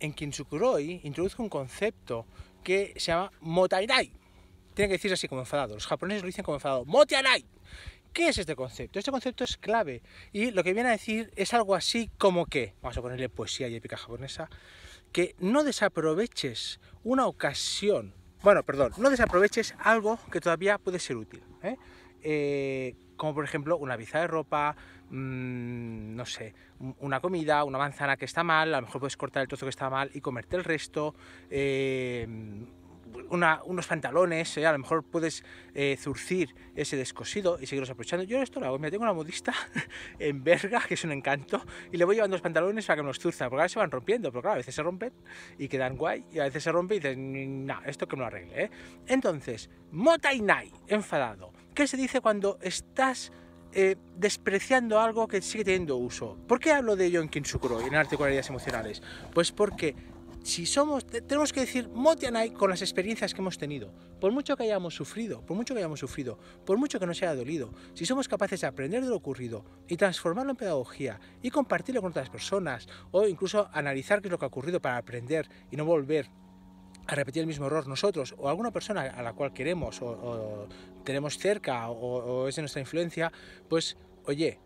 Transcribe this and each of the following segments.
en Kintsukuroi introduce un concepto que se llama motairai. Tiene que decirse así como enfadado. Los japoneses lo dicen como enfadado. Motairai. ¿Qué es este concepto? Este concepto es clave y lo que viene a decir es algo así como que, vamos a ponerle poesía y épica japonesa, que no desaproveches una ocasión, bueno, perdón, no desaproveches algo que todavía puede ser útil. ¿eh? eh como por ejemplo una visa de ropa, mm, no sé, una comida, una manzana que está mal, a lo mejor puedes cortar el trozo que está mal y comerte el resto. Eh, unos pantalones, eh, a lo mejor puedes eh, zurcir ese descosido y seguirlos aprovechando. Yo esto lo hago, me tengo una modista en verga, que es un encanto, y le voy llevando los pantalones para que me los zurza, porque veces se van rompiendo, pero claro, a veces se rompen y quedan guay, y a veces se rompe y dices, nah, esto que me lo arregle, ¿eh? Entonces, motainai, enfadado. ¿Qué se dice cuando estás... Eh, despreciando algo que sigue teniendo uso. ¿Por qué hablo de ello en Kinsukuro y en Articularidades Emocionales? Pues porque si somos, tenemos que decir Motianai con las experiencias que hemos tenido, por mucho que hayamos sufrido, por mucho que hayamos sufrido, por mucho que nos haya dolido, si somos capaces de aprender de lo ocurrido y transformarlo en pedagogía y compartirlo con otras personas o incluso analizar qué es lo que ha ocurrido para aprender y no volver a repetir el mismo error nosotros o alguna persona a la cual queremos o, tenemos cerca o, es de nuestra influencia, pues oye,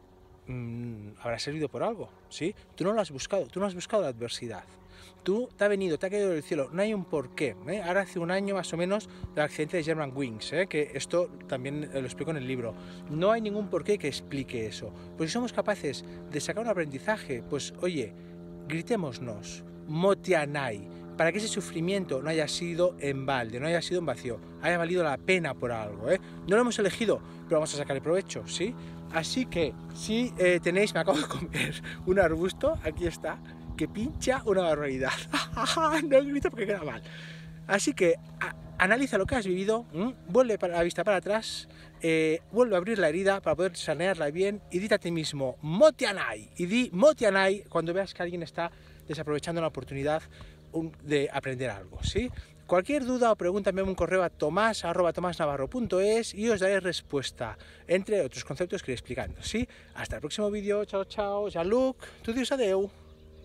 mm, habrá servido por algo, ¿sí? Tú no lo has buscado, tú no has buscado la adversidad. Tú te ha venido, te ha caído del cielo, no hay un porqué. ¿eh? Ahora hace un año más o menos el accidente de German Wings, ¿eh? que esto también eh, lo explico en el libro. No hay ningún porqué que explique eso. Pues si somos capaces de sacar un aprendizaje, pues oye, gritémonos, motianai, para que ese sufrimiento no haya sido en balde, no haya sido en vacío, haya valido la pena por algo. No lo hemos elegido, pero vamos a sacar el provecho, ¿sí? Así que si tenéis, me acabo de comer un arbusto, aquí está, que pincha una barbaridad. no grito porque queda mal. Así que analiza lo que has vivido, vuelve para la vista para atrás, eh, vuelve a abrir la herida para poder sanearla bien y dite a ti mismo, motianai, y di motianai cuando veas que alguien está desaprovechando la oportunidad de aprender algo, ¿sí? Cualquier duda o pregunta, envíame un correo a tomás, y os daré respuesta, entre otros conceptos que iré explicando, ¿sí? Hasta el próximo vídeo, chao, chao, Jean-Luc, tu dios adeu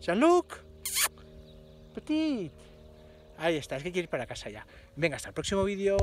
jean Petit. Ahí está, es que quiere ir para casa ya. Venga, hasta el próximo vídeo.